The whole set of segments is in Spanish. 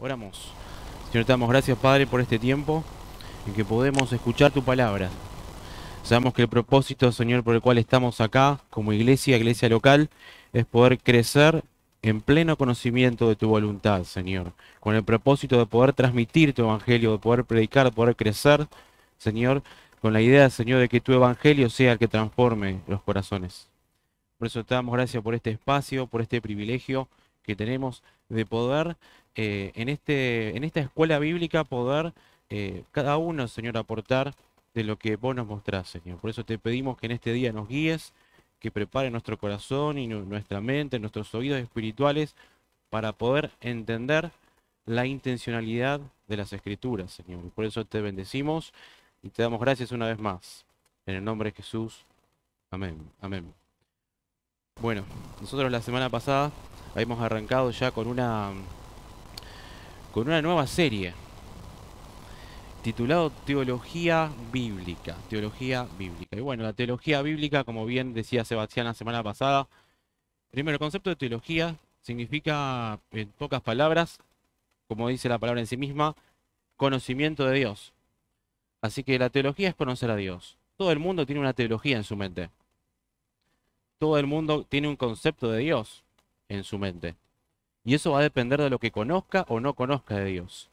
Oramos. Señor, te damos gracias, Padre, por este tiempo en que podemos escuchar tu palabra. Sabemos que el propósito, Señor, por el cual estamos acá como iglesia, iglesia local, es poder crecer en pleno conocimiento de tu voluntad, Señor, con el propósito de poder transmitir tu evangelio, de poder predicar, de poder crecer, Señor, con la idea, Señor, de que tu evangelio sea el que transforme los corazones. Por eso te damos gracias por este espacio, por este privilegio que tenemos de poder eh, en, este, en esta escuela bíblica poder eh, cada uno, Señor, aportar de lo que vos nos mostrás, Señor. Por eso te pedimos que en este día nos guíes, que prepare nuestro corazón y nuestra mente, nuestros oídos espirituales, para poder entender la intencionalidad de las escrituras, Señor. por eso te bendecimos y te damos gracias una vez más. En el nombre de Jesús. Amén. Amén. Bueno, nosotros la semana pasada habíamos arrancado ya con una con una nueva serie titulado Teología Bíblica. Teología Bíblica. Y bueno, la teología bíblica, como bien decía Sebastián la semana pasada, primero, el concepto de teología significa, en pocas palabras, como dice la palabra en sí misma, conocimiento de Dios. Así que la teología es conocer a Dios. Todo el mundo tiene una teología en su mente. Todo el mundo tiene un concepto de Dios en su mente. Y eso va a depender de lo que conozca o no conozca de Dios.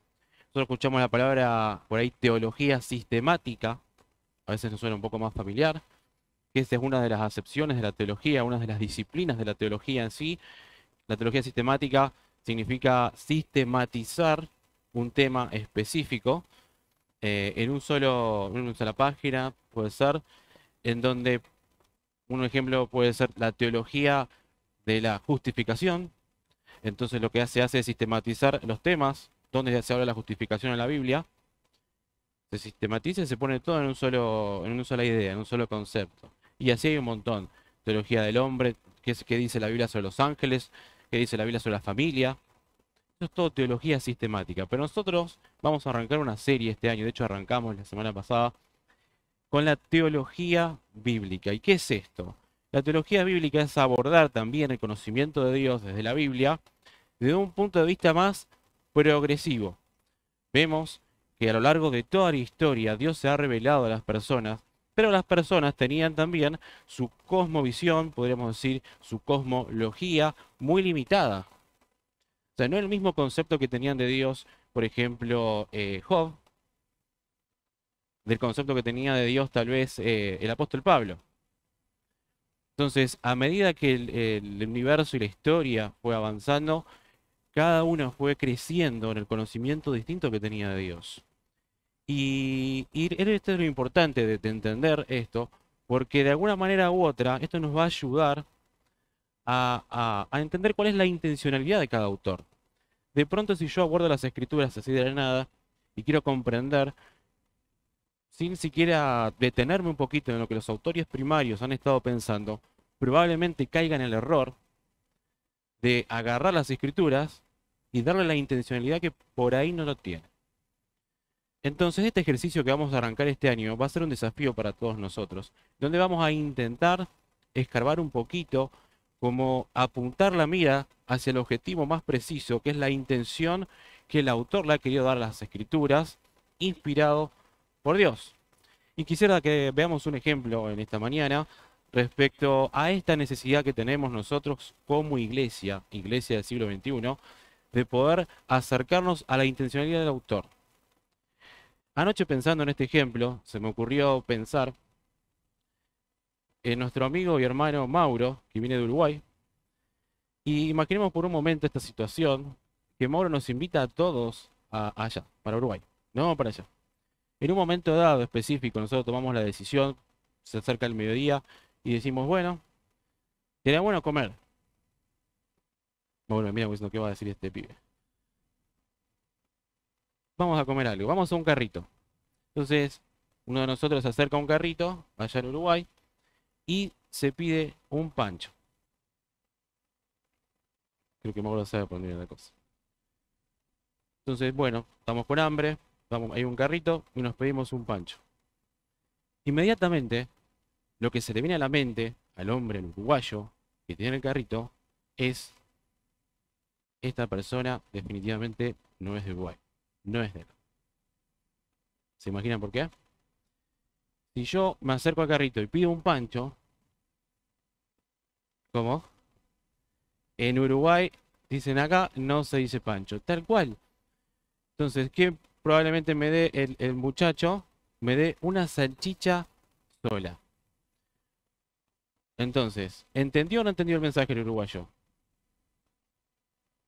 Nosotros escuchamos la palabra por ahí teología sistemática, a veces nos suena un poco más familiar, esa es una de las acepciones de la teología, una de las disciplinas de la teología en sí. La teología sistemática significa sistematizar un tema específico eh, en un solo, en una sola página, puede ser, en donde un ejemplo puede ser la teología de la justificación, entonces lo que se hace es sistematizar los temas donde se habla la justificación en la Biblia. Se sistematiza y se pone todo en, un solo, en una sola idea, en un solo concepto. Y así hay un montón. Teología del hombre, qué, qué dice la Biblia sobre los ángeles, qué dice la Biblia sobre la familia. Eso es todo teología sistemática. Pero nosotros vamos a arrancar una serie este año, de hecho arrancamos la semana pasada, con la teología bíblica. ¿Y qué es esto? La teología bíblica es abordar también el conocimiento de Dios desde la Biblia desde un punto de vista más progresivo. Vemos que a lo largo de toda la historia Dios se ha revelado a las personas, pero las personas tenían también su cosmovisión, podríamos decir, su cosmología muy limitada. O sea, no el mismo concepto que tenían de Dios, por ejemplo, eh, Job, del concepto que tenía de Dios tal vez eh, el apóstol Pablo. Entonces, a medida que el, universo y la historia fue avanzando, cada uno fue creciendo en el conocimiento distinto que tenía de Dios. Y, y esto es lo importante de, entender esto, porque de alguna manera u otra esto nos va a ayudar a, entender cuál es la intencionalidad de cada autor. De pronto, si yo abordo las escrituras así de la nada y quiero comprender, sin siquiera detenerme un poquito en lo que los autores primarios han estado pensando, probablemente caiga en el error de agarrar las escrituras y darle la intencionalidad que por ahí no lo tiene. Entonces este ejercicio que vamos a arrancar este año va a ser un desafío para todos nosotros, donde vamos a intentar escarbar un poquito, como apuntar la mira hacia el objetivo más preciso, que es la intención que el autor le ha querido dar a las escrituras, inspirado por Dios. Y quisiera que veamos un ejemplo en esta mañana respecto a esta necesidad que tenemos nosotros como iglesia, iglesia del siglo XXI, de poder acercarnos a la intencionalidad del autor. Anoche pensando en este ejemplo, se me ocurrió pensar en nuestro amigo y hermano Mauro, que viene de Uruguay, y imaginemos por un momento esta situación, que Mauro nos invita a todos a, allá, para Uruguay, no para allá. En un momento dado específico, nosotros tomamos la decisión, se acerca el mediodía y decimos, bueno, sería bueno comer. Bueno, mira, pues, ¿qué va a decir este pibe? Vamos a comer algo, vamos a un carrito. Entonces, uno de nosotros se acerca a un carrito, allá en Uruguay, y se pide un pancho. Creo que Mauro sabe poner la cosa. Entonces, bueno, estamos con hambre, Vamos, hay un carrito y nos pedimos un pancho. Inmediatamente, lo que se le viene a la mente al hombre en uruguayo que tiene el carrito es esta persona definitivamente no es de Uruguay, no es de él. ¿Se imaginan por qué? Si yo me acerco al carrito y pido un pancho, ¿cómo? En Uruguay, dicen acá, no se dice pancho, tal cual. Entonces, ¿qué probablemente me dé el, muchacho, me dé una salchicha sola. Entonces, ¿entendió o no entendió el mensaje el uruguayo?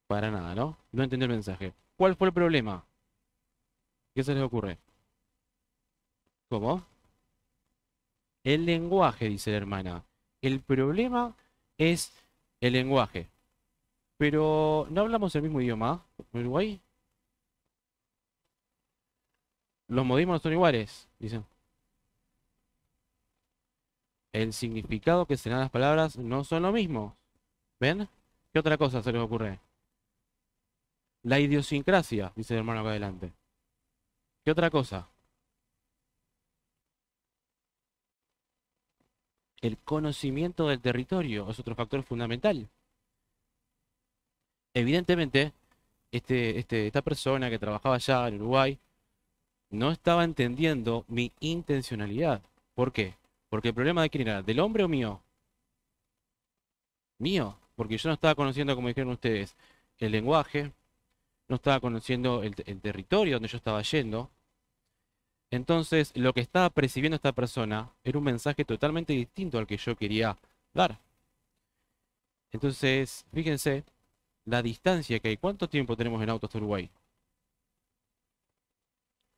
Para nada, ¿no? No entendió el mensaje. ¿Cuál fue el problema? ¿Qué se les ocurre? ¿Cómo? El lenguaje, dice la hermana. El problema es el lenguaje. Pero, ¿no hablamos el mismo idioma? ¿Uruguay? Los modismos no son iguales, dicen. El significado que se dan las palabras no son lo mismo. ¿Ven? ¿Qué otra cosa se les ocurre? La idiosincrasia, dice el hermano acá adelante. ¿Qué otra cosa? El conocimiento del territorio es otro factor fundamental. Evidentemente, este, este, esta persona que trabajaba allá en Uruguay no estaba entendiendo mi intencionalidad. ¿Por qué? Porque el problema de quién era, del hombre o mío? Mío, porque yo no estaba conociendo, como dijeron ustedes, el lenguaje, no estaba conociendo el, territorio donde yo estaba yendo. Entonces, lo que estaba percibiendo esta persona era un mensaje totalmente distinto al que yo quería dar. Entonces, fíjense la distancia que hay. ¿Cuánto tiempo tenemos en auto hasta Uruguay?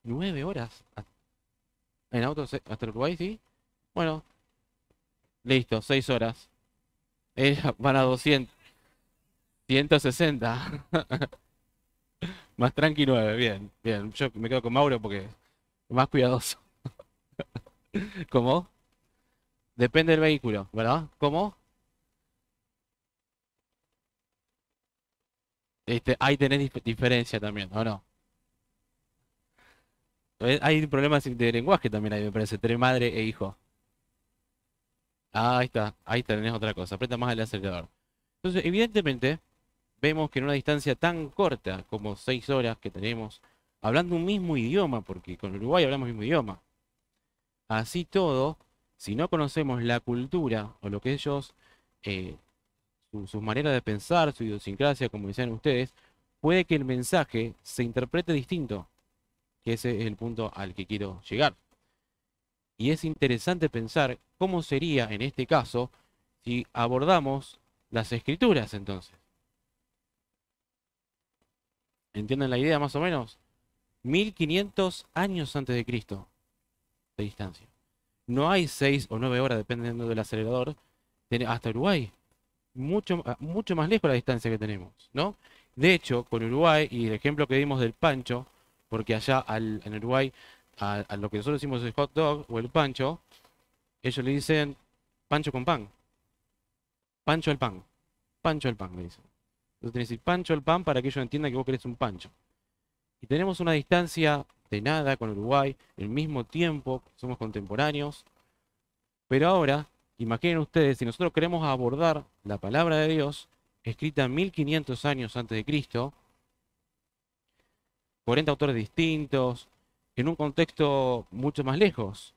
9 horas. En auto hasta Uruguay, sí. Bueno. Listo, 6 horas. van a 200. 160. más tranqui 9, eh, bien, bien. Yo me quedo con Mauro porque más cuidadoso. ¿Cómo? Depende del vehículo, ¿verdad? ¿Cómo? Este, ahí tenés diferencia también, ¿o no? Eh, hay problemas de lenguaje también ahí, me parece, entre madre e hijo. Ah, ahí está, ahí tenés otra cosa, aprieta más el acelerador. Entonces, evidentemente, vemos que en una distancia tan corta como seis horas que tenemos, hablando un mismo idioma, porque con Uruguay hablamos el mismo idioma, así todo, si no conocemos la cultura o lo que ellos, eh, sus maneras de pensar, su idiosincrasia, como decían ustedes, puede que el mensaje se interprete distinto que ese es el punto al que quiero llegar. Y es interesante pensar cómo sería en este caso si abordamos las escrituras entonces. ¿Entienden la idea más o menos? 1500 años antes de Cristo de distancia. No hay 6 o 9 horas, dependiendo del acelerador, hasta Uruguay. Mucho, ah, mucho más lejos la distancia que tenemos, ¿no? De hecho, con Uruguay y el ejemplo que dimos del Pancho, porque allá en Uruguay, a, lo que nosotros decimos el hot dog o el pancho, ellos le dicen pancho con pan. Pancho al pan. Pancho al pan, le dicen. Entonces que decir pancho al pan para que ellos entiendan que vos querés un pancho. Y tenemos una distancia de nada con Uruguay, el mismo tiempo, somos contemporáneos. Pero ahora, imaginen ustedes, si nosotros queremos abordar la palabra de Dios, escrita 1500 años antes de Cristo, 40 autores distintos, en un contexto mucho más lejos,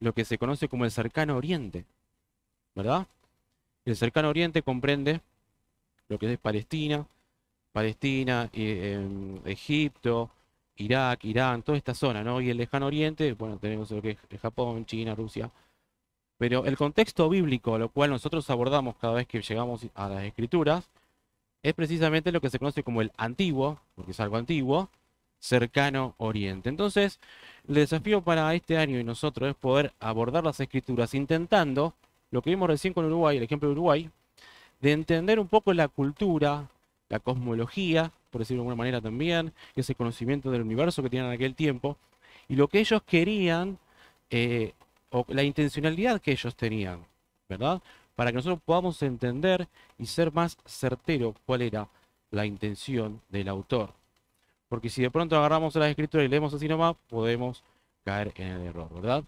lo que se conoce como el cercano oriente, ¿verdad? El cercano oriente comprende lo que es Palestina, Palestina, eh, em, Egipto, Irak, Irán, toda esta zona, ¿no? Y el lejano oriente, bueno, tenemos lo que es Japón, China, Rusia. Pero el contexto bíblico, lo cual nosotros abordamos cada vez que llegamos a las escrituras, es precisamente lo que se conoce como el antiguo, porque es algo antiguo, cercano oriente. Entonces, el desafío para este año y nosotros es poder abordar las escrituras intentando, lo que vimos recién con Uruguay, el ejemplo de Uruguay, de entender un poco la cultura, la cosmología, por decirlo de alguna manera también, ese conocimiento del universo que tenían en aquel tiempo, y lo que ellos querían, eh, o la intencionalidad que ellos tenían, ¿verdad? para que nosotros podamos entender y ser más certero cuál era la intención del autor. Porque si de pronto agarramos las escrituras y leemos así nomás, podemos caer en el error, ¿verdad?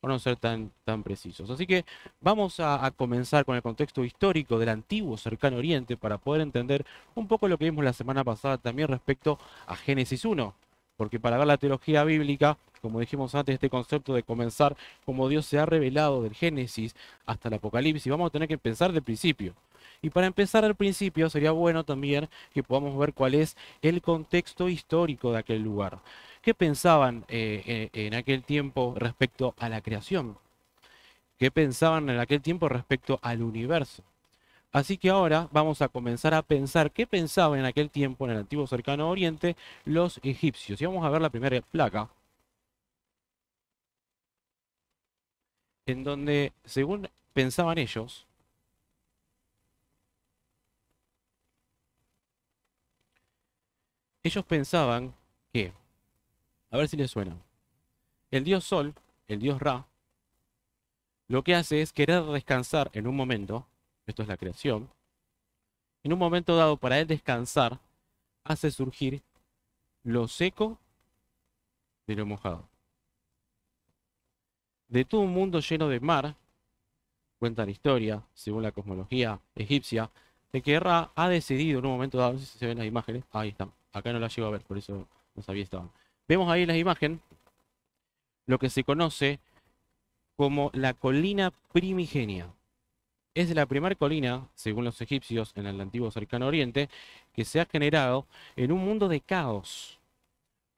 Por no ser tan, tan precisos. Así que vamos a, comenzar con el contexto histórico del antiguo cercano oriente para poder entender un poco lo que vimos la semana pasada también respecto a Génesis 1. Porque para ver la teología bíblica como dijimos antes, este concepto de comenzar como Dios se ha revelado del Génesis hasta el Apocalipsis, vamos a tener que pensar del principio. Y para empezar al principio sería bueno también que podamos ver cuál es el contexto histórico de aquel lugar. ¿Qué pensaban eh, eh, en aquel tiempo respecto a la creación? ¿Qué pensaban en aquel tiempo respecto al universo? Así que ahora vamos a comenzar a pensar qué pensaban en aquel tiempo en el antiguo cercano oriente los egipcios. Y vamos a ver la primera placa en donde, según pensaban ellos, ellos pensaban que, a ver si les suena, el dios Sol, el dios Ra, lo que hace es querer descansar en un momento, esto es la creación, en un momento dado para él descansar, hace surgir lo seco de lo mojado de todo un mundo lleno de mar, cuenta la historia, según la cosmología egipcia, de que Ra ha decidido en un momento dado, no sé si se ven las imágenes, ahí están, acá no las llevo a ver, por eso no sabía estaban. Vemos ahí en la imagen lo que se conoce como la colina primigenia. Es la primera colina, según los egipcios, en el antiguo cercano oriente, que se ha generado en un mundo de caos.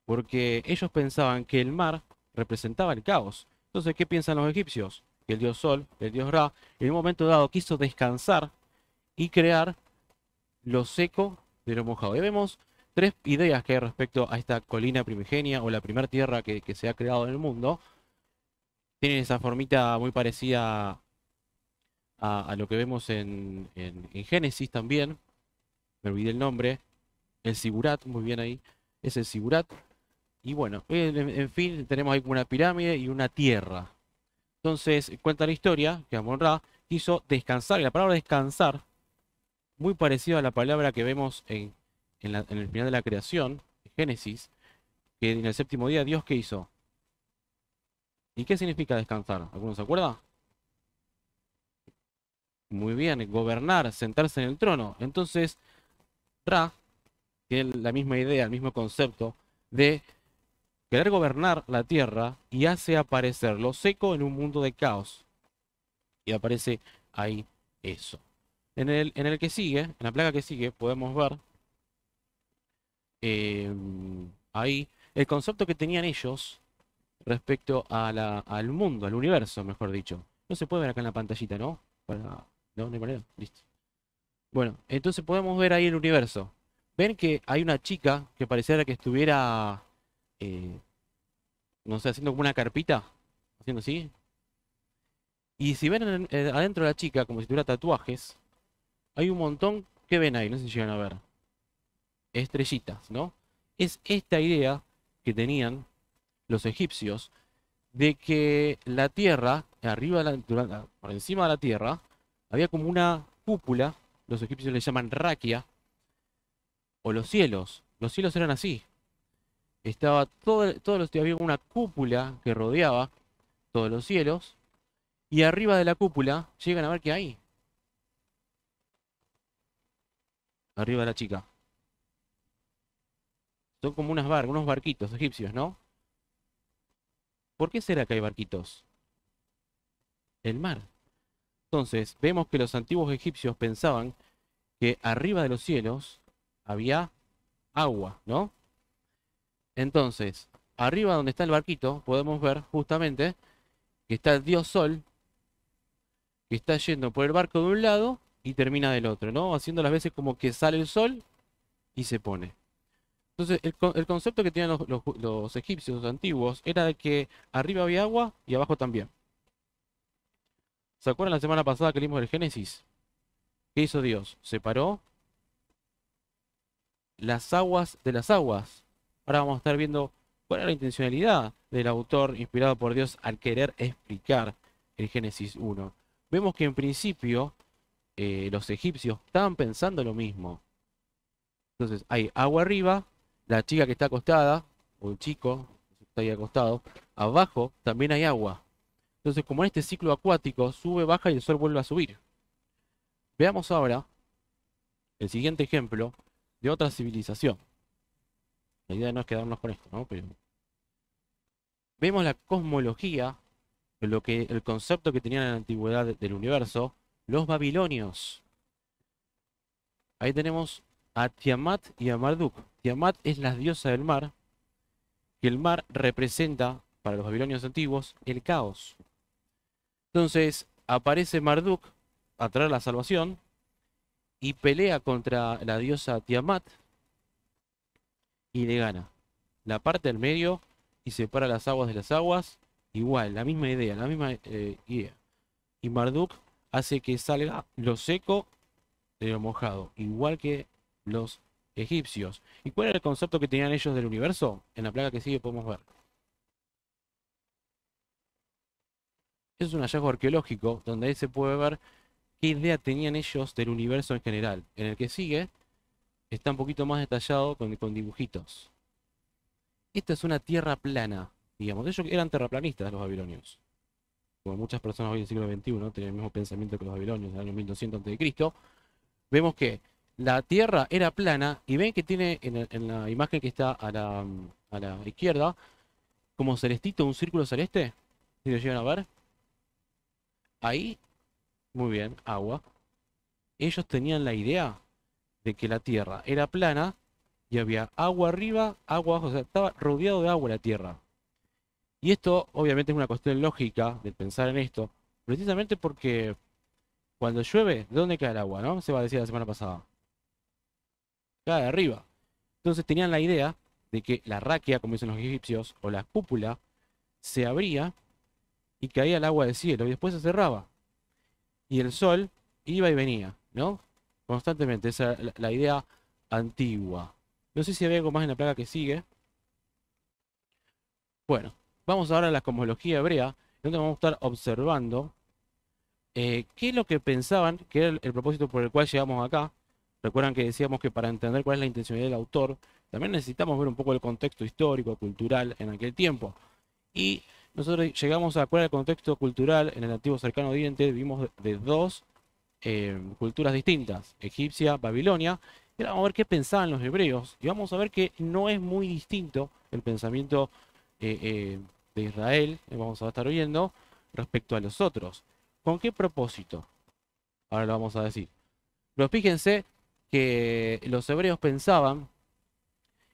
Porque ellos pensaban que el mar representaba el caos. Entonces, ¿qué piensan los egipcios? Que el dios Sol, el dios Ra, en un momento dado quiso descansar y crear lo seco de lo mojado. Y vemos tres ideas que hay respecto a esta colina primigenia o la primera tierra que, se ha creado en el mundo. Tienen esa formita muy parecida a, lo que vemos en, en, Génesis también. Me olvidé el nombre. El Sigurat, muy bien ahí. Es el Sigurat. Y bueno, en, fin, tenemos ahí una pirámide y una tierra. Entonces, cuenta la historia que Amon Ra quiso descansar. Y la palabra descansar, muy parecida a la palabra que vemos en, en el final de la creación, Génesis, que en el séptimo día Dios qué hizo. ¿Y qué significa descansar? ¿Alguno se acuerda? Muy bien, gobernar, sentarse en el trono. Entonces, Ra tiene la misma idea, el mismo concepto de querer gobernar la tierra y hace aparecer lo seco en un mundo de caos. Y aparece ahí eso. En el, en el que sigue, en la plaga que sigue, podemos ver eh, ahí el concepto que tenían ellos respecto al mundo, al universo, mejor dicho. No se puede ver acá en la pantallita, ¿no? Listo. Bueno, entonces podemos ver ahí el universo. Ven que hay una chica que pareciera que estuviera eh, no sé, haciendo como una carpita, haciendo así. Y si ven eh, adentro de la chica, como si tuviera tatuajes, hay un montón que ven ahí, no sé si llegan a ver. Estrellitas, ¿no? Es esta idea que tenían los egipcios de que la tierra, arriba la, por encima de la tierra, había como una cúpula, los egipcios le llaman raquia, o los cielos. Los cielos eran así, estaba todo, todos los había una cúpula que rodeaba todos los cielos y arriba de la cúpula llegan a ver qué hay. Arriba de la chica. Son como unas bar... unos barquitos egipcios, ¿no? ¿Por qué será que hay barquitos? El mar. Entonces, vemos que los antiguos egipcios pensaban que arriba de los cielos había agua, ¿no? Entonces, arriba donde está el barquito, podemos ver justamente que está el Dios Sol, que está yendo por el barco de un lado y termina del otro, ¿no? Haciendo las veces como que sale el sol y se pone. Entonces, el, concepto que tenían los, egipcios antiguos era de que arriba había agua y abajo también. ¿Se acuerdan la semana pasada que leímos el Génesis? ¿Qué hizo Dios? Separó las aguas de las aguas Ahora vamos a estar viendo cuál era la intencionalidad del autor inspirado por Dios al querer explicar el Génesis 1. Vemos que en principio eh, los egipcios estaban pensando lo mismo. Entonces hay agua arriba, la chica que está acostada, o el chico que está ahí acostado, abajo también hay agua. Entonces como en este ciclo acuático sube, baja y el sol vuelve a subir. Veamos ahora el siguiente ejemplo de otra civilización. La idea no es quedarnos con esto, ¿no? vemos la cosmología, lo que, el concepto que tenían en la antigüedad del universo, los babilonios. Ahí tenemos a Tiamat y a Marduk. Tiamat es la diosa del mar, y el mar representa, para los babilonios antiguos, el caos. Entonces aparece Marduk a traer la salvación y pelea contra la diosa Tiamat, y le gana. La parte del medio y separa las aguas de las aguas. Igual, la misma idea, la misma idea. Eh, y Marduk hace que salga lo seco de lo mojado, igual que los egipcios. ¿Y cuál era el concepto que tenían ellos del universo? En la placa que sigue podemos ver. Es un hallazgo arqueológico donde ahí se puede ver qué idea tenían ellos del universo en general. En el que sigue está un poquito más detallado con, dibujitos. Esta es una tierra plana, digamos. Ellos eran terraplanistas los babilonios. Como muchas personas hoy en el siglo XXI tienen el mismo pensamiento que los babilonios del año 1200 a.C., vemos que la tierra era plana y ven que tiene en, la imagen que está a la, a la, izquierda como celestito un círculo celeste. Si lo llegan a ver, ahí, muy bien, agua. Ellos tenían la idea de que la Tierra era plana y había agua arriba, agua abajo, o sea, estaba rodeado de agua la Tierra. Y esto obviamente es una cuestión lógica de pensar en esto, precisamente porque cuando llueve, ¿de dónde cae el agua? ¿No? Se va a decir la semana pasada. Cae de arriba. Entonces tenían la idea de que la raquia, como dicen los egipcios, o la cúpula, se abría y caía el agua del cielo y después se cerraba. Y el sol iba y venía, ¿no? Constantemente, esa es la, idea antigua. No sé si había algo más en la plaga que sigue. Bueno, vamos ahora a la cosmología hebrea, donde vamos a estar observando eh, qué es lo que pensaban, que era el, propósito por el cual llegamos acá. Recuerdan que decíamos que para entender cuál es la intencionalidad del autor, también necesitamos ver un poco el contexto histórico, cultural en aquel tiempo. Y nosotros llegamos a cuál el contexto cultural en el antiguo cercano oriente, vimos de dos eh, culturas distintas, egipcia, babilonia, y vamos a ver qué pensaban los hebreos, y vamos a ver que no es muy distinto el pensamiento eh, eh, de Israel, vamos a estar oyendo, respecto a los otros. ¿Con qué propósito? Ahora lo vamos a decir. Pero fíjense que los hebreos pensaban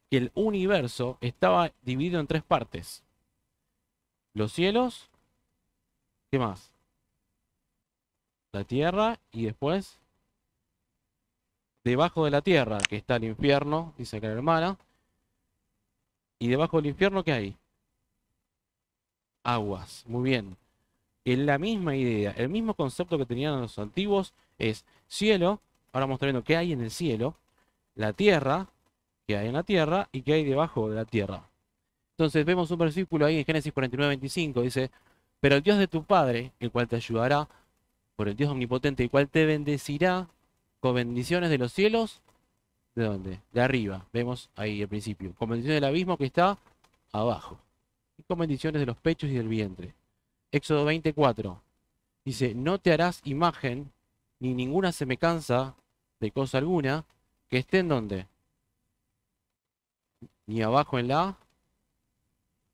que el universo estaba dividido en tres partes. Los cielos, ¿qué más? la tierra y después debajo de la tierra, que está el infierno, dice que la hermana. Y debajo del infierno, ¿qué hay? Aguas. Muy bien. Es la misma idea, el mismo concepto que tenían los antiguos es cielo. Ahora vamos viendo qué hay en el cielo, la tierra, qué hay en la tierra y qué hay debajo de la tierra. Entonces vemos un versículo ahí en Génesis 49, 25, dice, pero el Dios de tu Padre, el cual te ayudará, por el Dios omnipotente, el cual te bendecirá con bendiciones de los cielos. ¿De dónde? De arriba. Vemos ahí al principio. Con bendiciones del abismo que está abajo. Y con bendiciones de los pechos y del vientre. Éxodo 24. Dice, no te harás imagen ni ninguna cansa de cosa alguna que esté en donde. Ni abajo en la,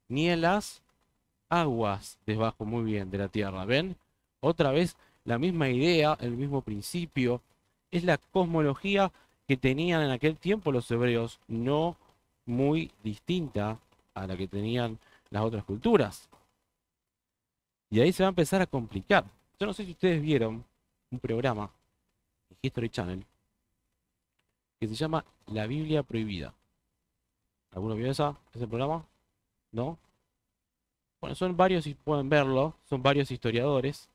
ni en las aguas debajo muy bien de la tierra. ¿Ven? Otra vez la misma idea, el mismo principio. Es la cosmología que tenían en aquel tiempo los hebreos, no muy distinta a la que tenían las otras culturas. Y ahí se va a empezar a complicar. Yo no sé si ustedes vieron un programa en History Channel que se llama La Biblia Prohibida. ¿Alguno vio ese programa? ¿No? Bueno, son varios, pueden verlo, son varios historiadores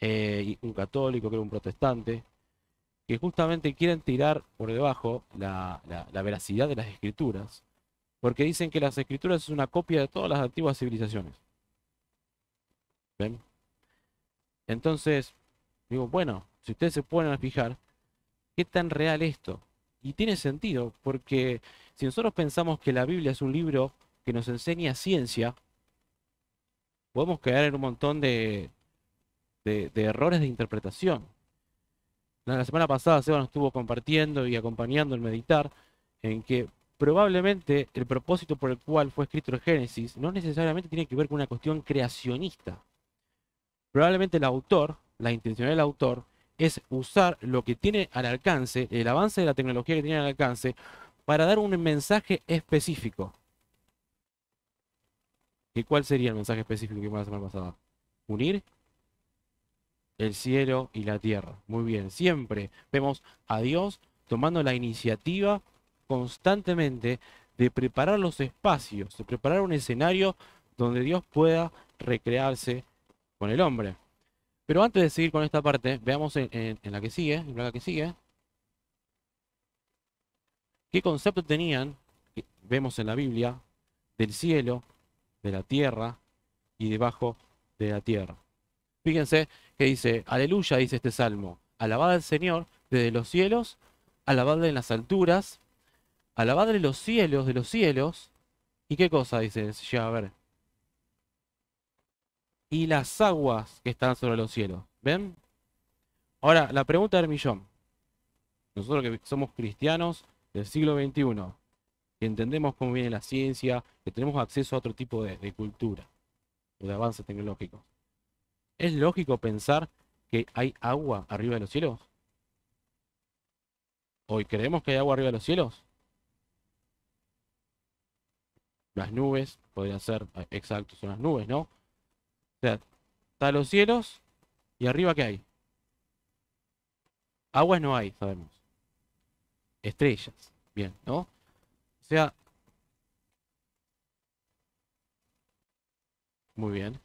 eh, un católico, creo un protestante, que justamente quieren tirar por debajo la, veracidad de las escrituras, porque dicen que las escrituras es una copia de todas las antiguas civilizaciones. ¿Ven? Entonces, digo, bueno, si ustedes se pueden a fijar, ¿qué tan real esto? Y tiene sentido, porque si nosotros pensamos que la Biblia es un libro que nos enseña ciencia, podemos quedar en un montón de, de, errores de interpretación. La, semana pasada Seba nos estuvo compartiendo y acompañando en meditar en que probablemente el propósito por el cual fue escrito el Génesis no necesariamente tiene que ver con una cuestión creacionista. Probablemente el autor, la intención del autor, es usar lo que tiene al alcance, el avance de la tecnología que tiene al alcance, para dar un mensaje específico. ¿Y cuál sería el mensaje específico que vimos la semana pasada? Unir el cielo y la tierra. Muy bien, siempre vemos a Dios tomando la iniciativa constantemente de preparar los espacios, de preparar un escenario donde Dios pueda recrearse con el hombre. Pero antes de seguir con esta parte, veamos en, la que sigue, en la que sigue, qué concepto tenían, vemos en la Biblia, del cielo, de la tierra y debajo de la tierra. Fíjense que dice, aleluya, dice este salmo, Alabada al Señor desde los cielos, alabada en las alturas, de los cielos de los cielos, y qué cosa dice, ya a ver, y las aguas que están sobre los cielos, ¿ven? Ahora, la pregunta del millón, nosotros que somos cristianos del siglo XXI, que entendemos cómo viene la ciencia, que tenemos acceso a otro tipo de, de cultura, de avances tecnológicos ¿Es lógico pensar que hay agua arriba de los cielos? ¿Hoy creemos que hay agua arriba de los cielos? Las nubes, podrían ser ah, exactos, son las nubes, ¿no? O sea, está los cielos y arriba ¿qué hay? Aguas no hay, sabemos. Estrellas, bien, ¿no? O sea, muy bien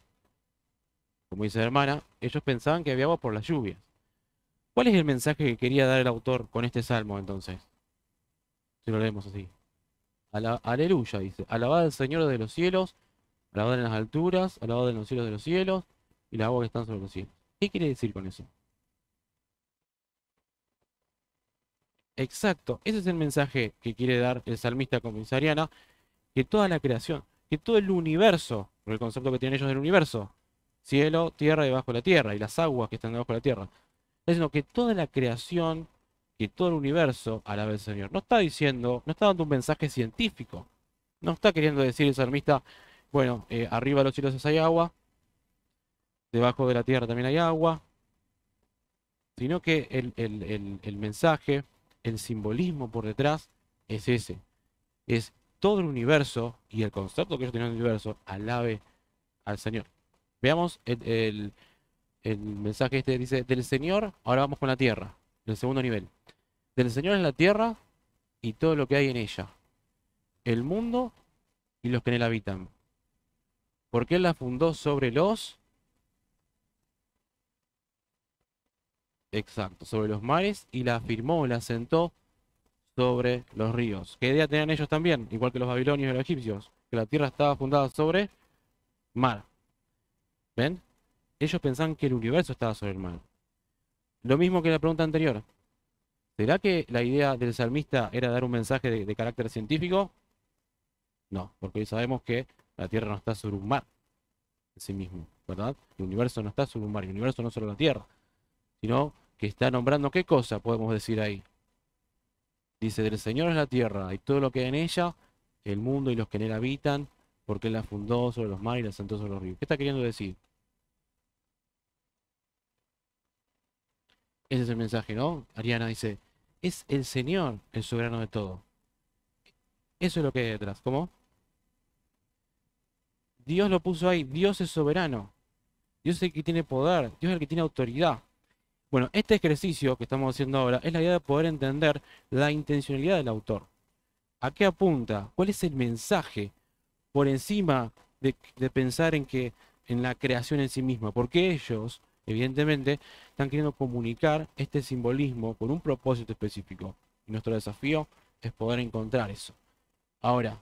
como dice la hermana, ellos pensaban que había agua por las lluvias. ¿Cuál es el mensaje que quería dar el autor con este salmo entonces? Si lo leemos así. aleluya, dice. Alabada al Señor de los cielos, alabad en las alturas, alabad en los cielos de los cielos y la agua que están sobre los cielos. ¿Qué quiere decir con eso? Exacto, ese es el mensaje que quiere dar el salmista comisariana, que toda la creación, que todo el universo, el concepto que tienen ellos del universo, cielo, tierra debajo de la tierra, y las aguas que están debajo de la tierra. Es que toda la creación, que todo el universo alabe al Señor. No está diciendo, no está dando un mensaje científico. No está queriendo decir el salmista, bueno, eh, arriba de los cielos hay agua, debajo de la tierra también hay agua, sino que el, mensaje, el simbolismo por detrás es ese. Es todo el universo y el concepto que ellos tienen del universo alabe al Señor. Veamos el, mensaje este, dice, del Señor, ahora vamos con la tierra, el segundo nivel. Del Señor es la tierra y todo lo que hay en ella, el mundo y los que en él habitan. Porque Él la fundó sobre los... Exacto, sobre los mares y la afirmó, la sentó sobre los ríos. ¿Qué idea tenían ellos también? Igual que los babilonios y los egipcios, que la tierra estaba fundada sobre mar. Ellos pensaban que el universo estaba sobre el mar Lo mismo que la pregunta anterior. ¿Será que la idea del salmista era dar un mensaje de, carácter científico? No, porque hoy sabemos que la Tierra no está sobre un mar en sí mismo, ¿verdad? El universo no está sobre un mar, el universo no es solo la Tierra, sino que está nombrando qué cosa podemos decir ahí. Dice, del Señor es la Tierra y todo lo que hay en ella, el mundo y los que en él habitan, porque él la fundó sobre los mares y la sentó sobre los ríos. ¿Qué está queriendo decir? Ese es el mensaje, ¿no? Ariana dice, es el Señor el soberano de todo. Eso es lo que hay detrás. ¿Cómo? Dios lo puso ahí. Dios es soberano. Dios es el que tiene poder. Dios es el que tiene autoridad. Bueno, este ejercicio que estamos haciendo ahora es la idea de poder entender la intencionalidad del autor. ¿A qué apunta? ¿Cuál es el mensaje por encima de, pensar en que en la creación en sí misma? Porque ellos Evidentemente, están queriendo comunicar este simbolismo con un propósito específico. Y nuestro desafío es poder encontrar eso. Ahora,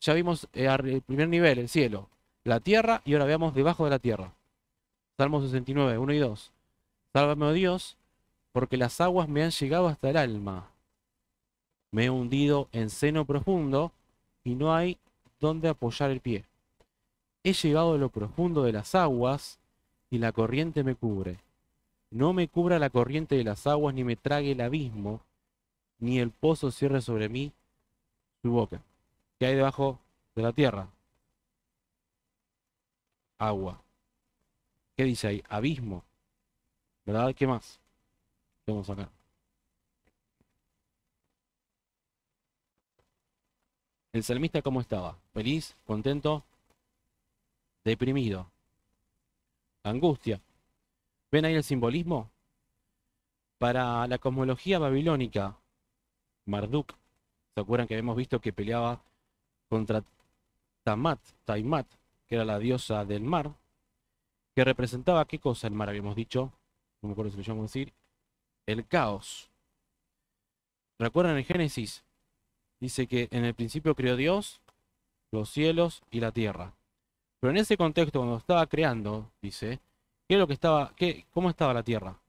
ya vimos eh, el primer nivel, el cielo, la tierra, y ahora veamos debajo de la tierra. Salmo 69, 1 y 2. Sálvame, oh Dios, porque las aguas me han llegado hasta el alma. Me he hundido en seno profundo y no hay donde apoyar el pie. He llegado a lo profundo de las aguas y la corriente me cubre. No me cubra la corriente de las aguas, ni me trague el abismo, ni el pozo cierre sobre mí su boca. ¿Qué hay debajo de la tierra? Agua. ¿Qué dice ahí? Abismo. ¿Verdad? ¿Qué más? Vamos acá. El salmista cómo estaba? ¿Feliz? ¿Contento? ¿Deprimido? angustia. ¿Ven ahí el simbolismo? Para la cosmología babilónica, Marduk, ¿se acuerdan que habíamos visto que peleaba contra Tamat, Taimat, que era la diosa del mar, que representaba qué cosa el mar, habíamos dicho, no me acuerdo si lo llamamos decir, el caos. ¿Recuerdan en Génesis? Dice que en el principio creó Dios los cielos y la tierra. Pero en ese contexto, cuando estaba creando, dice, ¿qué es lo que estaba, qué, cómo estaba la tierra?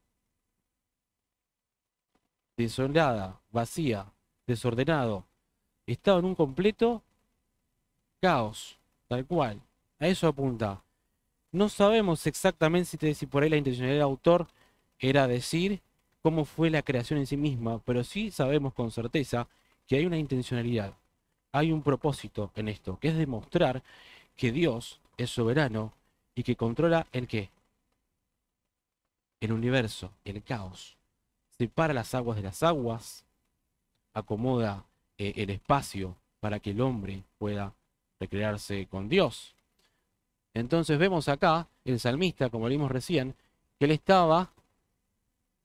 Desolada, vacía, desordenado. Estaba en un completo caos, tal cual. A eso apunta. No sabemos exactamente si, te, si por ahí la intencionalidad del autor era decir cómo fue la creación en sí misma, pero sí sabemos con certeza que hay una intencionalidad, hay un propósito en esto, que es demostrar que Dios es soberano y que controla el qué? El universo, el caos. Separa las aguas de las aguas, acomoda eh, el espacio para que el hombre pueda recrearse con Dios. Entonces vemos acá el salmista, como vimos recién, que él estaba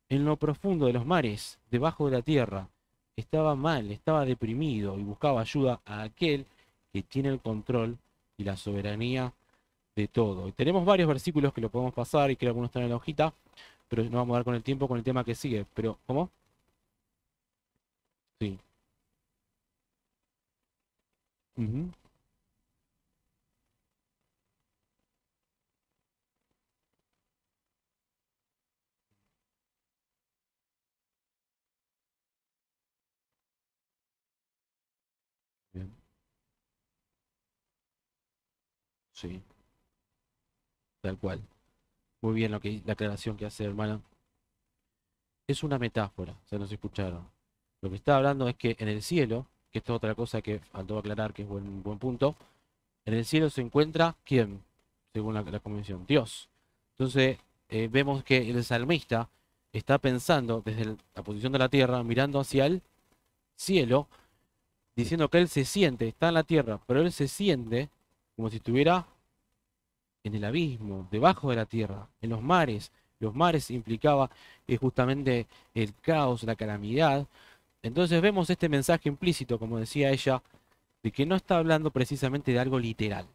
en lo profundo de los mares, debajo de la tierra. Estaba mal, estaba deprimido y buscaba ayuda a aquel que tiene el control y la soberanía de todo. Y tenemos varios versículos que lo podemos pasar y que algunos están en la hojita, pero no vamos a dar con el tiempo con el tema que sigue. Pero, ¿cómo? Sí. Tal cual. Muy bien lo que, la aclaración que hace, hermana Es una metáfora, se nos escucharon. Lo que está hablando es que en el cielo, que esto es otra cosa que faltó aclarar, que es un buen punto, en el cielo se encuentra quién, según la, convención, Dios. Entonces, eh, vemos que el salmista está pensando desde la posición de la tierra, mirando hacia el cielo, diciendo que él se siente, está en la tierra, pero él se siente como si estuviera en el abismo, debajo de la tierra, en los mares. Los mares implicaba eh, justamente el caos, la calamidad. Entonces vemos este mensaje implícito, como decía ella, de que no está hablando precisamente de algo literal.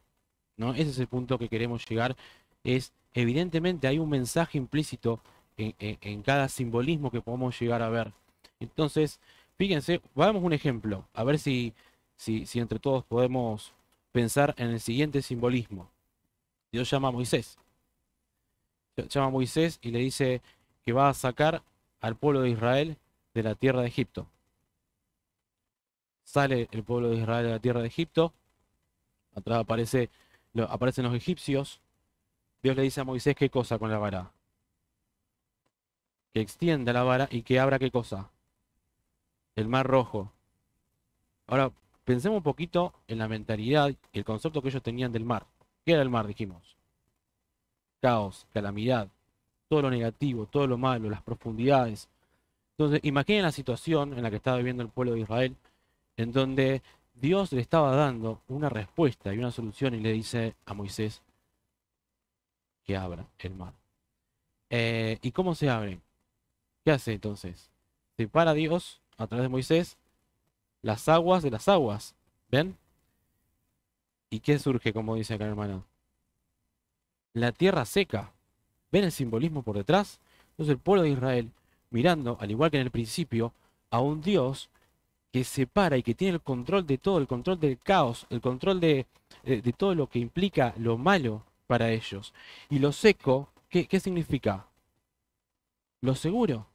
¿no? Ese es el punto que queremos llegar. Es evidentemente hay un mensaje implícito en, cada simbolismo que podemos llegar a ver. Entonces, fíjense, veamos un ejemplo, a ver si, si, si entre todos podemos pensar en el siguiente simbolismo. Dios llama a Moisés. Llama a Moisés y le dice que va a sacar al pueblo de Israel de la tierra de Egipto. Sale el pueblo de Israel de la tierra de Egipto. Atrás aparece, aparecen los egipcios. Dios le dice a Moisés qué cosa con la vara. Que extienda la vara y que abra qué cosa. El mar rojo. Ahora, pensemos un poquito en la mentalidad, y el concepto que ellos tenían del mar era el mar, dijimos. Caos, calamidad, todo lo negativo, todo lo malo, las profundidades. Entonces, imaginen la situación en la que estaba viviendo el pueblo de Israel, en donde Dios le estaba dando una respuesta y una solución y le dice a Moisés que abra el mar. Eh, ¿Y cómo se abre? ¿Qué hace entonces? Separa Dios a través de Moisés las aguas de las aguas. ¿Ven? ¿Y qué surge, como dice acá, hermano? La tierra seca. ¿Ven el simbolismo por detrás? Entonces el pueblo de Israel, mirando, al igual que en el principio, a un Dios que separa y que tiene el control de todo, el control del caos, el control de, todo lo que implica lo malo para ellos. Y lo seco, ¿qué, significa? Lo seguro.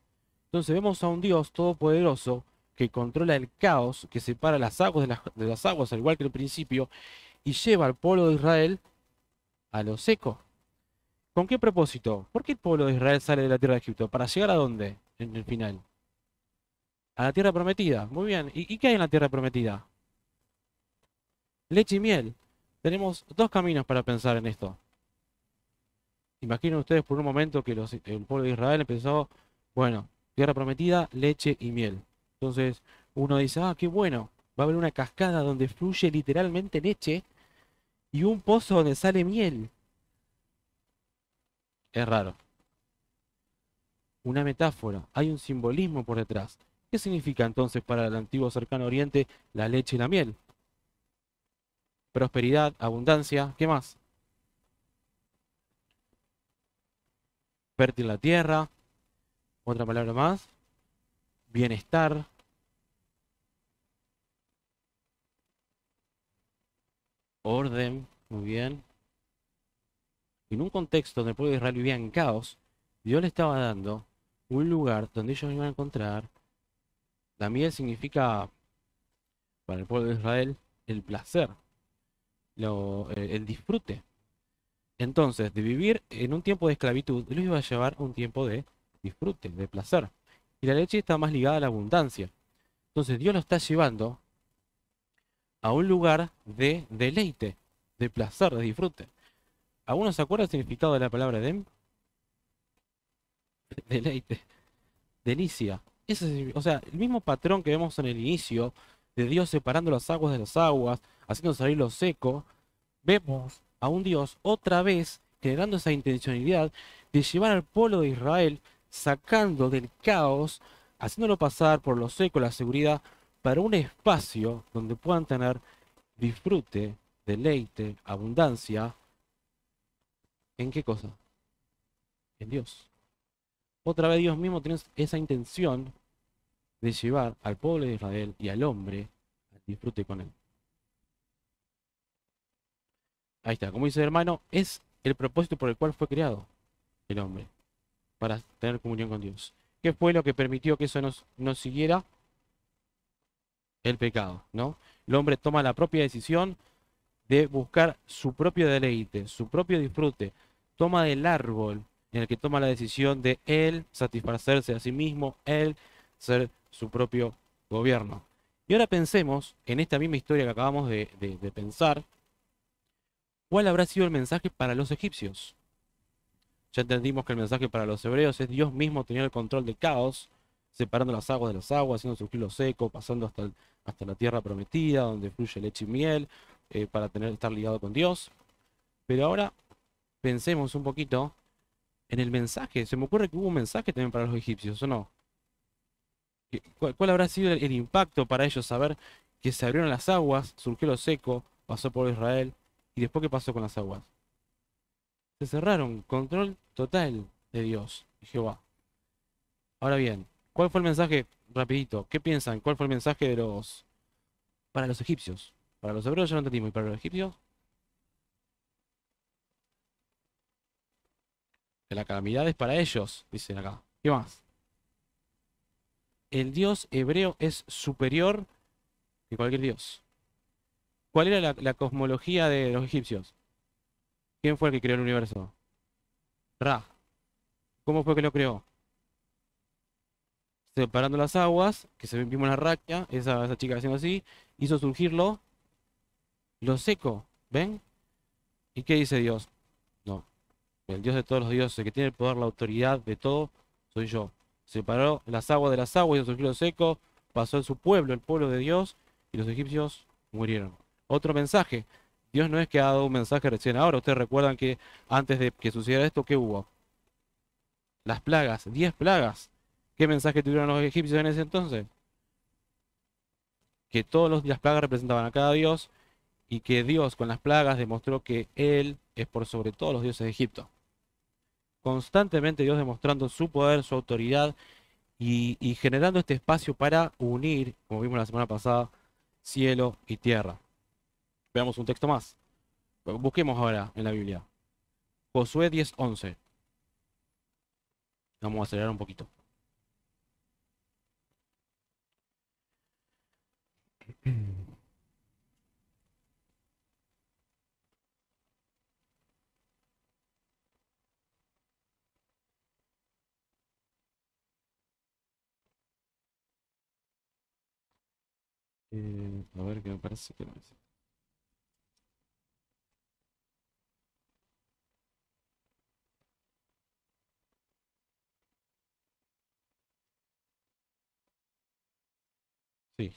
Entonces vemos a un Dios todopoderoso que controla el caos, que separa las aguas de las, aguas, al igual que en el principio, y lleva al pueblo de Israel a lo seco. ¿Con qué propósito? ¿Por qué el pueblo de Israel sale de la tierra de Egipto? ¿Para llegar a dónde en el final? A la tierra prometida. Muy bien. ¿Y, qué hay en la tierra prometida? Leche y miel. Tenemos dos caminos para pensar en esto. Imaginen ustedes por un momento que los, el pueblo de Israel empezó, bueno, tierra prometida, leche y miel. Entonces uno dice, ah, qué bueno, va a haber una cascada donde fluye literalmente leche y un pozo donde sale miel. Es raro. Una metáfora, hay un simbolismo por detrás. ¿Qué significa entonces para el antiguo cercano oriente la leche y la miel? Prosperidad, abundancia, ¿qué más? Fértil la tierra, otra palabra más, bienestar, orden, muy bien. En un contexto donde el pueblo de Israel vivía en caos, Dios le estaba dando un lugar donde ellos iban a encontrar. También significa para el pueblo de Israel el placer, eh, el, disfrute. Entonces, de vivir en un tiempo de esclavitud, Dios iba a llevar un tiempo de disfrute, de placer. Y la leche está más ligada a la abundancia. Entonces, Dios lo está llevando a un lugar de deleite, de placer, de disfrute. ¿Alguno se acuerda el significado de la palabra de Deleite, delicia. o sea, el mismo patrón que vemos en el inicio, de Dios separando las aguas de las aguas, haciendo salir lo seco, vemos a un Dios otra vez generando esa intencionalidad de llevar al pueblo de Israel, sacando del caos, haciéndolo pasar por lo seco, la seguridad, para un espacio donde puedan tener disfrute, deleite, abundancia. ¿En qué cosa? En Dios. Otra vez Dios mismo tiene esa intención de llevar al pueblo de Israel y al hombre al disfrute con él. Ahí está, como dice el hermano, es el propósito por el cual fue creado el hombre, para tener comunión con Dios. ¿Qué fue lo que permitió que eso nos, nos siguiera? el pecado, ¿no? El hombre toma la propia decisión de buscar su propio deleite, su propio disfrute. Toma del árbol en el que toma la decisión de él satisfacerse a sí mismo, él ser su propio gobierno. Y ahora pensemos en esta misma historia que acabamos de, pensar, ¿cuál habrá sido el mensaje para los egipcios? Ya entendimos que el mensaje para los hebreos es Dios mismo tenía el control del caos, separando las aguas de las aguas, haciendo surgir lo seco, pasando hasta, hasta la tierra prometida, donde fluye leche y miel, eh, para tener, estar ligado con Dios. Pero ahora pensemos un poquito en el mensaje. Se me ocurre que hubo un mensaje también para los egipcios, ¿o no? ¿Cuál, habrá sido el, el impacto para ellos saber que se abrieron las aguas, surgió lo seco, pasó por Israel, y después qué pasó con las aguas? Se cerraron, control total de Dios, Jehová. Ahora bien, ¿Cuál fue el mensaje? Rapidito, ¿qué piensan? ¿Cuál fue el mensaje de los para los egipcios? Para los hebreos yo no entendimos, ¿y para los egipcios? la calamidad es para ellos, dicen acá. ¿Qué más? El dios hebreo es superior que cualquier dios. ¿Cuál era la, la cosmología de los egipcios? ¿Quién fue el que creó el universo? Ra. ¿Cómo fue que lo creó? separando las aguas, que se vimos la raquia, esa, chica haciendo así, hizo surgirlo, lo seco, ¿ven? ¿Y qué dice Dios? No, el Dios de todos los dioses, el que tiene el poder, la autoridad de todo, soy yo. Separó las aguas de las aguas, hizo surgir lo seco, pasó en su pueblo, el pueblo de Dios, y los egipcios murieron. Otro mensaje, Dios no es que ha dado un mensaje recién ahora, ustedes recuerdan que antes de que sucediera esto, ¿qué hubo? Las plagas, 10 plagas ¿Qué mensaje tuvieron los egipcios en ese entonces? Que todos los días plagas representaban a cada dios y que Dios con las plagas demostró que Él es por sobre todos los dioses de Egipto. Constantemente Dios demostrando su poder, su autoridad y, y generando este espacio para unir, como vimos la semana pasada, cielo y tierra. Veamos un texto más. Busquemos ahora en la Biblia. Josué 10:11. Vamos a acelerar un poquito. Eh, a ver, qué me parece que no es. Sí.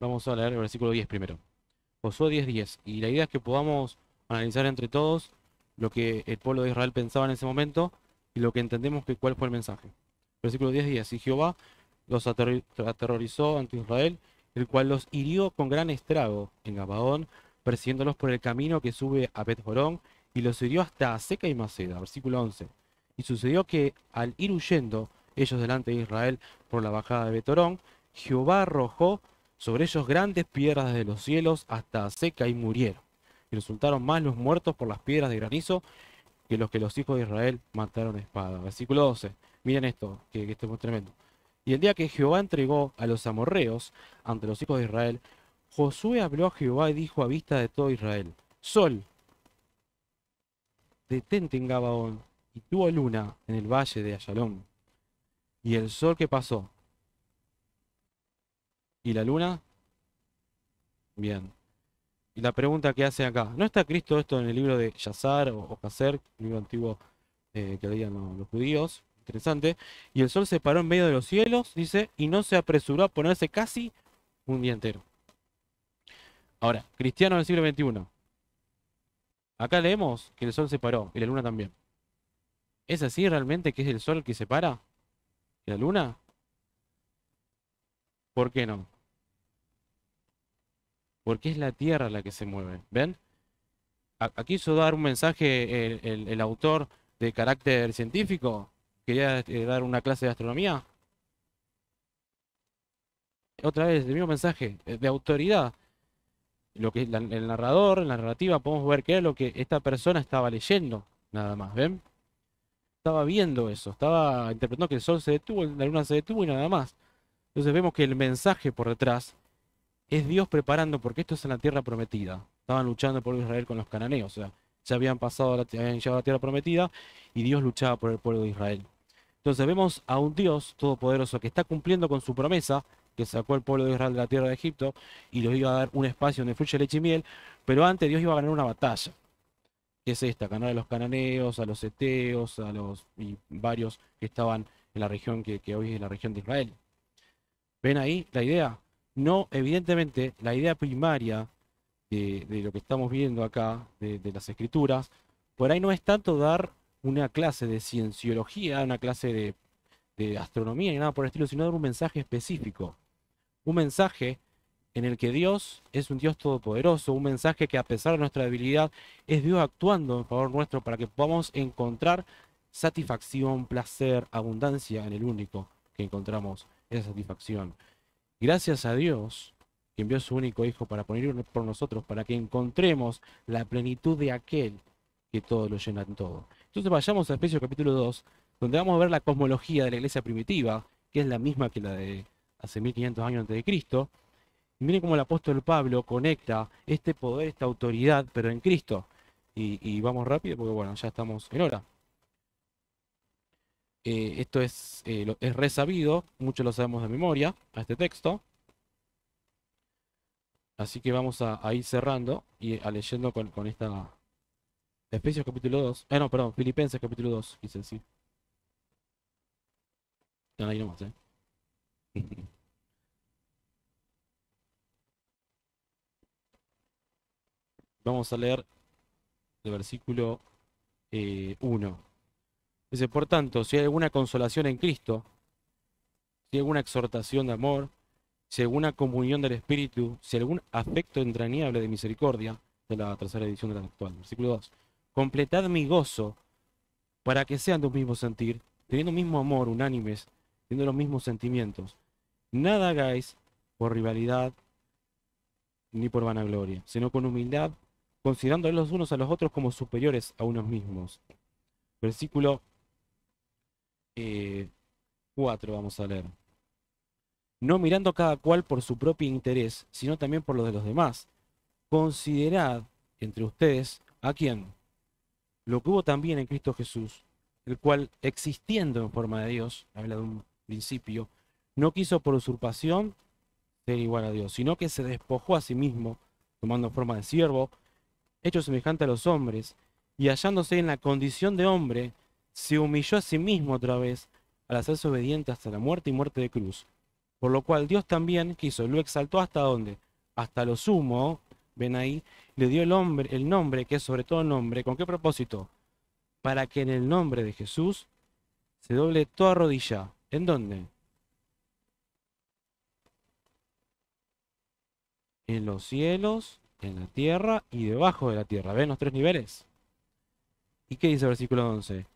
Vamos a leer el versículo 10 primero. Josué 10.10. 10. Y la idea es que podamos analizar entre todos lo que el pueblo de Israel pensaba en ese momento y lo que entendemos que cuál fue el mensaje. Versículo 10.10. 10. Y Jehová los aterrorizó ante Israel, el cual los hirió con gran estrago en Gabaón, persiguiéndolos por el camino que sube a Bethorón, y los hirió hasta Seca y Maceda, versículo 11. Y sucedió que, al ir huyendo ellos delante de Israel por la bajada de Betorón, Jehová arrojó sobre ellos grandes piedras desde los cielos hasta Seca y murieron. Y resultaron más los muertos por las piedras de granizo que los que los hijos de Israel mataron espada. Versículo 12. Miren esto, que, es tremendo. Y el día que Jehová entregó a los amorreos ante los hijos de Israel, Josué habló a Jehová y dijo a vista de todo Israel, Sol, detente en Gabaón, y tuvo oh luna en el valle de Ayalón. Y el sol que pasó. ¿Y la luna? Bien. Y la pregunta que hace acá, ¿no está Cristo esto en el libro de Yazar o, Caser, libro antiguo eh, que leían los judíos? Interesante. Y el sol se paró en medio de los cielos, dice, y no se apresuró a ponerse casi un día entero. Ahora, cristiano del siglo XXI. Acá leemos que el sol se paró y la luna también. ¿Es así realmente que es el sol que se para? ¿Y la luna? ¿Por qué no? Porque es la Tierra la que se mueve. ¿Ven? Aquí hizo dar un mensaje el autor de carácter científico, quería eh, dar una clase de astronomía. Otra vez, el mismo mensaje, eh, de autoridad. Lo que el narrador, en la narrativa, podemos ver qué es lo que esta persona estaba leyendo, nada más, ¿ven? Estaba viendo eso, estaba interpretando que el sol se detuvo, la luna se detuvo y nada más. Entonces vemos que el mensaje por detrás es Dios preparando, porque esto es en la tierra prometida. Estaban luchando por Israel con los cananeos, o sea, ya habían pasado, habían llegado a la tierra prometida y Dios luchaba por el pueblo de Israel. Entonces vemos a un Dios todopoderoso que está cumpliendo con su promesa, que sacó al pueblo de Israel de la tierra de Egipto y los iba a dar un espacio donde fluye leche y miel, pero antes Dios iba a ganar una batalla, que es esta, ganar a los cananeos, a los eteos, a los y varios que estaban en la región que, hoy es la región de Israel. ¿Ven ahí la idea? No, evidentemente, la idea primaria de, lo que estamos viendo acá, de, de las escrituras, por ahí no es tanto dar una clase de cienciología, una clase de, astronomía ni nada por el estilo, sino dar un mensaje específico. Un mensaje en el que Dios es un Dios todopoderoso, un mensaje que a pesar de nuestra debilidad es Dios actuando en favor nuestro para que podamos encontrar satisfacción, placer, abundancia en el único que encontramos esa satisfacción. Gracias a Dios que envió su único Hijo para poner por nosotros, para que encontremos la plenitud de aquel que todo lo llena en todo. Entonces vayamos a Especio capítulo 2, donde vamos a ver la cosmología de la iglesia primitiva, que es la misma que la de hace 1500 años antes de Cristo. Y miren cómo el apóstol Pablo conecta este poder, esta autoridad, pero en Cristo. Y, vamos rápido porque bueno, ya estamos en hora. Eh, esto es, eh, es resabido, muchos lo sabemos de memoria, a este texto. Así que vamos a, ir cerrando y a eh, leyendo con, con esta Efesios capítulo 2. Ah, eh, no, perdón. Filipenses capítulo 2, dice así. ahí nomás, ¿eh? Vamos a leer el versículo 1. Eh, dice, por tanto, si hay alguna consolación en Cristo, si hay alguna exhortación de amor, si hay alguna comunión del Espíritu, si hay algún afecto entrañable de misericordia, de la tercera edición de la actual, versículo 2 completad mi gozo para que sean de un mismo sentir, teniendo un mismo amor, unánimes, teniendo los mismos sentimientos. Nada hagáis por rivalidad ni por vanagloria, sino con humildad, considerando los unos a los otros como superiores a unos mismos. Versículo 4 eh, vamos a leer. No mirando cada cual por su propio interés, sino también por los de los demás. Considerad entre ustedes a quién lo que hubo también en Cristo Jesús, el cual, existiendo en forma de Dios, habla de un principio, no quiso por usurpación ser igual a Dios, sino que se despojó a sí mismo, tomando forma de siervo, hecho semejante a los hombres, y hallándose en la condición de hombre, se humilló a sí mismo otra vez, al hacerse obediente hasta la muerte y muerte de cruz. Por lo cual Dios también quiso, lo exaltó hasta dónde? Hasta lo sumo, ven ahí, le dio el, hombre, el nombre, que es sobre todo nombre, ¿con qué propósito? Para que en el nombre de Jesús se doble toda rodilla. ¿En dónde? En los cielos, en la tierra y debajo de la tierra. ¿Ven los tres niveles? ¿Y qué dice el versículo 11?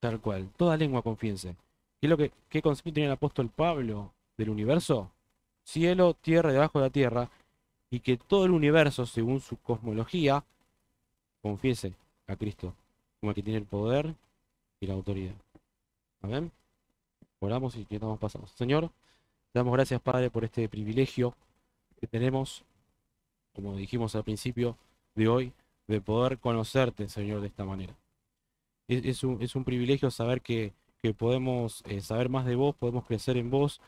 Tal cual, toda lengua confíense ¿Qué lo que qué concepto el apóstol Pablo del universo? cielo, tierra debajo de la tierra, y que todo el universo, según su cosmología, confiese a Cristo como el que tiene el poder y la autoridad. Amén. Oramos y que estamos pasados. Señor, damos gracias, Padre, por este privilegio que tenemos, como dijimos al principio de hoy, de poder conocerte, Señor, de esta manera. Es, un, privilegio saber que, podemos eh, saber más de vos, podemos crecer en vos,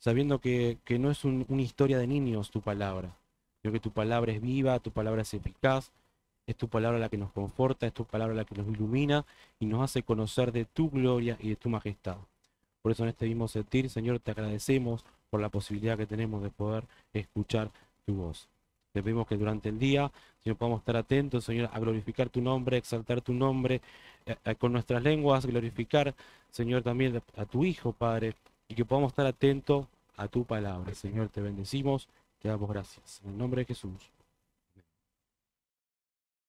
sabiendo que, no es una historia de niños tu palabra, sino que tu palabra es viva, tu palabra es eficaz, es tu palabra la que nos conforta, es tu palabra la que nos ilumina y nos hace conocer de tu gloria y de tu majestad. Por eso en este mismo sentir, Señor, te agradecemos por la posibilidad que tenemos de poder escuchar tu voz. Te pedimos que durante el día, Señor, podamos estar atentos, Señor, a glorificar tu nombre, exaltar tu nombre eh, eh, con nuestras lenguas, glorificar, Señor, también a tu Hijo, Padre, y que podamos estar atentos a tu palabra. Señor, te bendecimos, te damos gracias. En el nombre de Jesús.